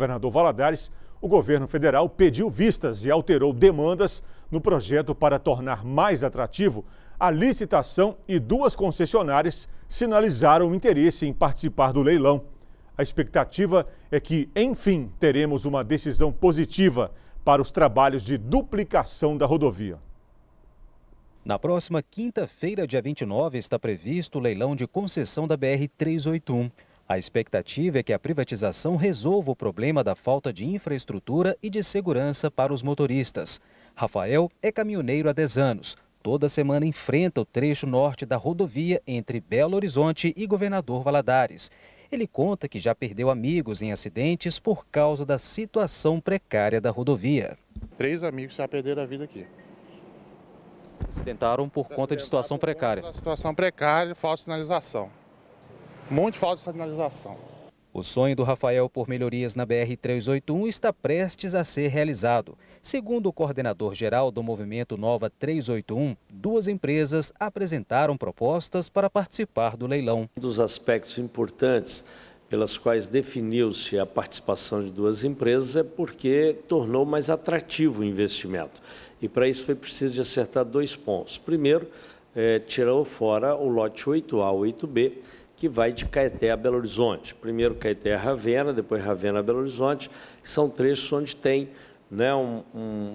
governador Valadares, o governo federal pediu vistas e alterou demandas no projeto para tornar mais atrativo a licitação e duas concessionárias sinalizaram interesse em participar do leilão. A expectativa é que, enfim, teremos uma decisão positiva para os trabalhos de duplicação da rodovia. Na próxima quinta-feira, dia 29, está previsto o leilão de concessão da BR 381. A expectativa é que a privatização resolva o problema da falta de infraestrutura e de segurança para os motoristas. Rafael é caminhoneiro há 10 anos. Toda semana enfrenta o trecho norte da rodovia entre Belo Horizonte e Governador Valadares. Ele conta que já perdeu amigos em acidentes por causa da situação precária da rodovia. Três amigos já perderam a vida aqui. Se acidentaram por conta de situação precária. Situação precária e falta sinalização. Muito falta de sinalização. O sonho do Rafael por melhorias na BR-381 está prestes a ser realizado. Segundo o coordenador-geral do Movimento Nova 381, duas empresas apresentaram propostas para participar do leilão. Um dos aspectos importantes pelas quais definiu-se a participação de duas empresas é porque tornou mais atrativo o investimento. E para isso foi preciso de acertar dois pontos. Primeiro, é, tirou fora o lote 8A, 8B, que vai de Caeté a Belo Horizonte. Primeiro Caeté a Ravena, depois Ravena a Belo Horizonte, são trechos onde tem né, um,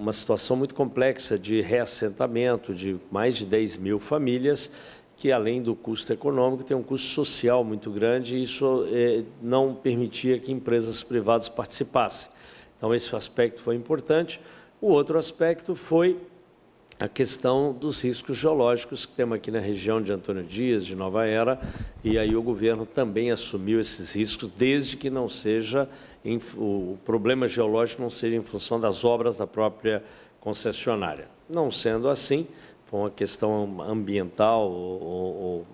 uma situação muito complexa de reassentamento de mais de 10 mil famílias, que além do custo econômico, tem um custo social muito grande, e isso é, não permitia que empresas privadas participassem. Então, esse aspecto foi importante. O outro aspecto foi a questão dos riscos geológicos que temos aqui na região de Antônio Dias, de Nova Era, e aí o governo também assumiu esses riscos, desde que não seja em, o problema geológico não seja em função das obras da própria concessionária. Não sendo assim, com a questão ambiental ou, ou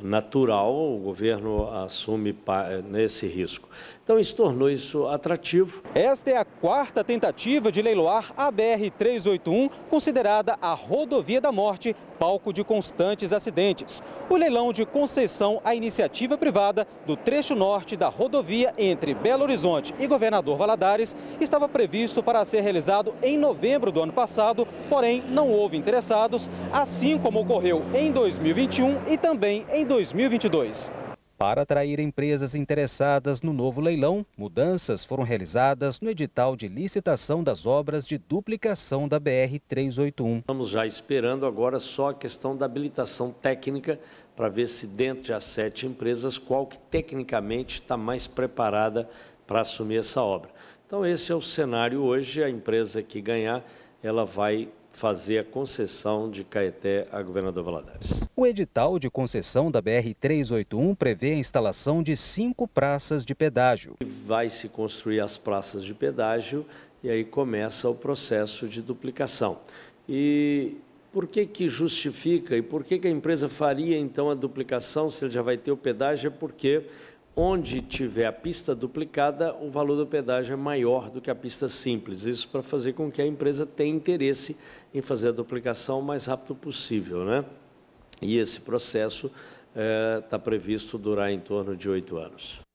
natural, o governo assume eh, nesse risco. Então, isso tornou isso atrativo. Esta é a quarta tentativa de leiloar a BR-381, considerada a rodovia da morte, palco de constantes acidentes. O leilão de concessão à iniciativa privada do trecho norte da rodovia entre Belo Horizonte e Governador Valadares estava previsto para ser realizado em novembro do ano passado, porém não houve interessados, assim como ocorreu em 2021 e também em em 2022. Para atrair empresas interessadas no novo leilão, mudanças foram realizadas no edital de licitação das obras de duplicação da BR-381. Estamos já esperando agora só a questão da habilitação técnica para ver se dentre as sete empresas, qual que tecnicamente está mais preparada para assumir essa obra. Então esse é o cenário hoje, a empresa que ganhar, ela vai fazer a concessão de Caeté a Governador Valadares. O edital de concessão da BR-381 prevê a instalação de cinco praças de pedágio. Vai se construir as praças de pedágio e aí começa o processo de duplicação. E por que, que justifica e por que, que a empresa faria então a duplicação se ele já vai ter o pedágio? É porque Onde tiver a pista duplicada, o valor do pedágio é maior do que a pista simples. Isso para fazer com que a empresa tenha interesse em fazer a duplicação o mais rápido possível. Né? E esse processo está eh, é, previsto durar em torno de oito anos.